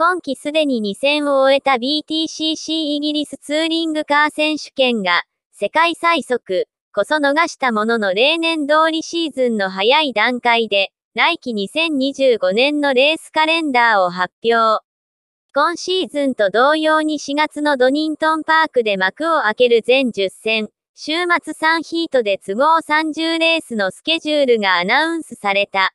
今季すでに2戦を終えた BTCC イギリスツーリングカー選手権が、世界最速、こそ逃したものの例年通りシーズンの早い段階で、来季2025年のレースカレンダーを発表。今シーズンと同様に4月のドニントンパークで幕を開ける全10戦、週末3ヒートで都合30レースのスケジュールがアナウンスされた。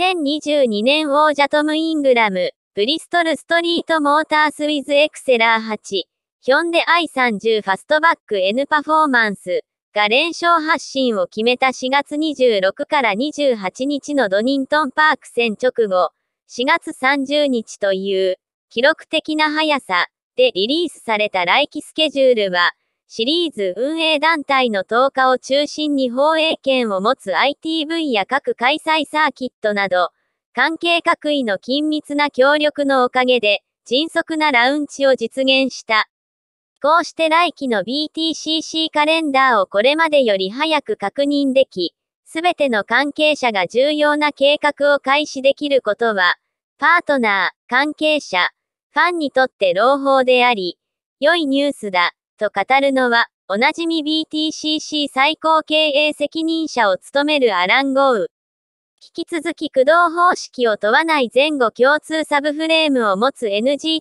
2022年王者トム・イングラム、ブリストルストリートモータースウィズエクセラー8、ヒョンデ i30 ファストバック N パフォーマンスが連勝発進を決めた4月26から28日のドニントンパーク戦直後、4月30日という記録的な速さでリリースされた来期スケジュールは、シリーズ運営団体の10日を中心に放映権を持つ ITV や各開催サーキットなど、関係各位の緊密な協力のおかげで、迅速なラウンチを実現した。こうして来期の BTCC カレンダーをこれまでより早く確認でき、すべての関係者が重要な計画を開始できることは、パートナー、関係者、ファンにとって朗報であり、良いニュースだ、と語るのは、おなじみ BTCC 最高経営責任者を務めるアラン・ゴウ。引き続き駆動方式を問わない前後共通サブフレームを持つ NGTC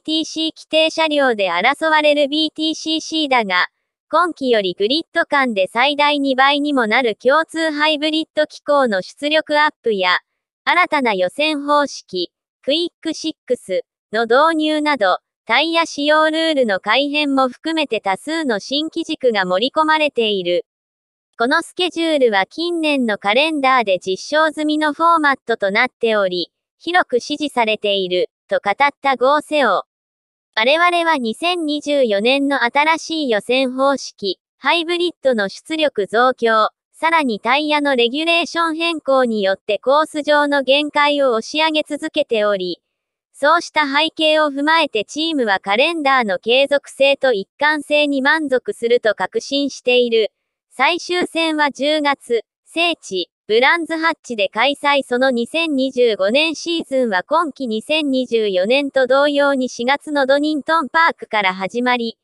規定車両で争われる BTCC だが、今期よりグリッド間で最大2倍にもなる共通ハイブリッド機構の出力アップや、新たな予選方式、クイック6の導入など、タイヤ使用ルールの改変も含めて多数の新規軸が盛り込まれている。このスケジュールは近年のカレンダーで実証済みのフォーマットとなっており、広く支持されている、と語ったゴーセオ。我々は2024年の新しい予選方式、ハイブリッドの出力増強、さらにタイヤのレギュレーション変更によってコース上の限界を押し上げ続けており、そうした背景を踏まえてチームはカレンダーの継続性と一貫性に満足すると確信している。最終戦は10月、聖地、ブランズハッチで開催その2025年シーズンは今季2024年と同様に4月のドニントンパークから始まり、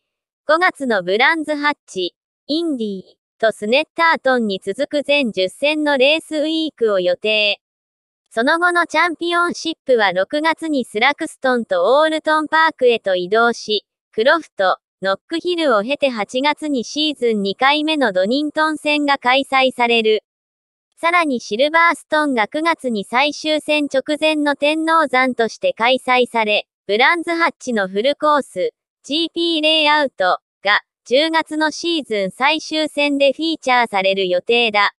5月のブランズハッチ、インディーとスネッタートンに続く全10戦のレースウィークを予定。その後のチャンピオンシップは6月にスラクストンとオールトンパークへと移動し、クロフト、ノックヒルを経て8月にシーズン2回目のドニントン戦が開催される。さらにシルバーストンが9月に最終戦直前の天皇山として開催され、ブランズハッチのフルコース、GP レイアウトが10月のシーズン最終戦でフィーチャーされる予定だ。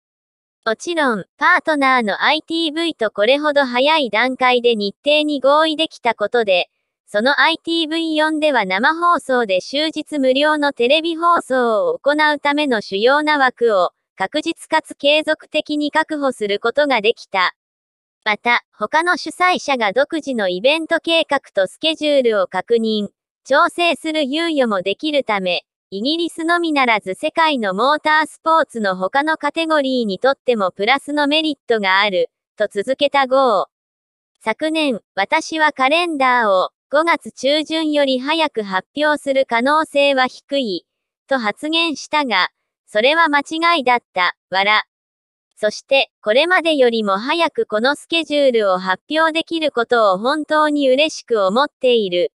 もちろん、パートナーの ITV とこれほど早い段階で日程に合意できたことで、その ITV4 では生放送で終日無料のテレビ放送を行うための主要な枠を確実かつ継続的に確保することができた。また、他の主催者が独自のイベント計画とスケジュールを確認、調整する猶予もできるため、イギリスのみならず世界のモータースポーツの他のカテゴリーにとってもプラスのメリットがある、と続けた号。昨年、私はカレンダーを、5月中旬より早く発表する可能性は低い、と発言したが、それは間違いだった、笑。そして、これまでよりも早くこのスケジュールを発表できることを本当に嬉しく思っている。